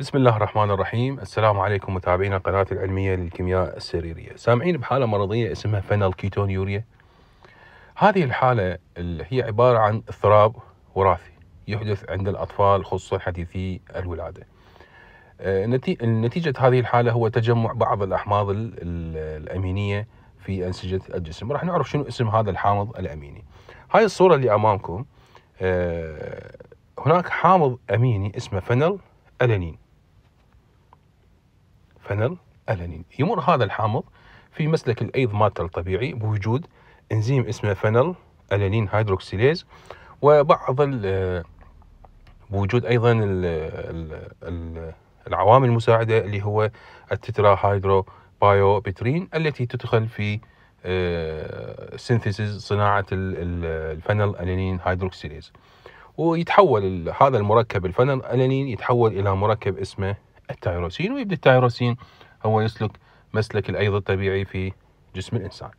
بسم الله الرحمن الرحيم السلام عليكم متابعينا القناة العلمية للكيمياء السريرية سامعين بحالة مرضية اسمها فنال كيتون يوريا هذه الحالة اللي هي عبارة عن اضطراب وراثي يحدث عند الأطفال خصوصا حديثي الولادة آه، نتيجة هذه الحالة هو تجمع بعض الأحماض الأمينية في أنسجة الجسم راح نعرف شنو اسم هذا الحامض الأميني هاي الصورة اللي أمامكم آه، هناك حامض أميني اسمه فينل ألانين فنل ألانين يمر هذا الحامض في مسلك الأيض مالته الطبيعي بوجود إنزيم اسمه فنل ألانين هيدروكسيليز وبعض بوجود أيضا الـ الـ الـ العوامل المساعدة اللي هو التترا هيدرو بايو بترين التي تدخل في آه، سينثيسيز صناعة الفنل ألانين هيدروكسيليز ويتحول هذا المركب الفنل ألانين يتحول إلى مركب اسمه التايروسين ويبدأ التايروسين هو يسلك مسلك الأيض الطبيعي في جسم الإنسان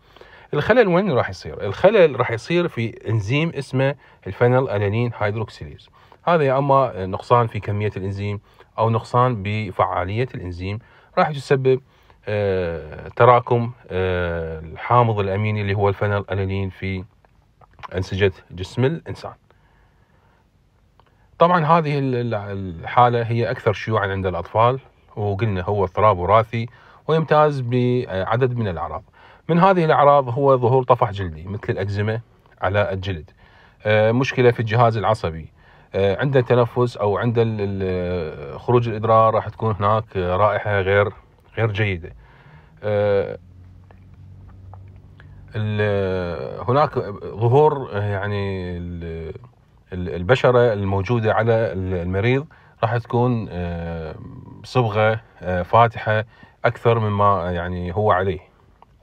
الخلل وين راح يصير الخلل راح يصير في انزيم اسمه الفينيل ألانين هيدروكسيليز هذا يا اما نقصان في كميه الانزيم او نقصان بفعاليه الانزيم راح يسبب آه تراكم آه الحامض الاميني اللي هو الفينيل ألانين في انسجه جسم الانسان طبعا هذه الحالة هي أكثر شيوعا عند الأطفال وقلنا هو اضطراب وراثي ويمتاز بعدد من الأعراض من هذه الأعراض هو ظهور طفح جلدي مثل الأكزيما على الجلد آه، مشكلة في الجهاز العصبي آه، عند التنفس أو عند خروج الإدرار راح تكون هناك رائحة غير غير جيدة آه، هناك ظهور يعني البشره الموجوده على المريض راح تكون آه، صبغه آه، فاتحه اكثر مما آه، يعني هو عليه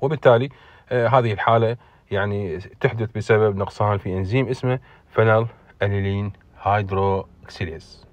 وبالتالي هذه الحاله يعني تحدث بسبب نقصان في انزيم اسمه فنال انيلين هيدروكسيليز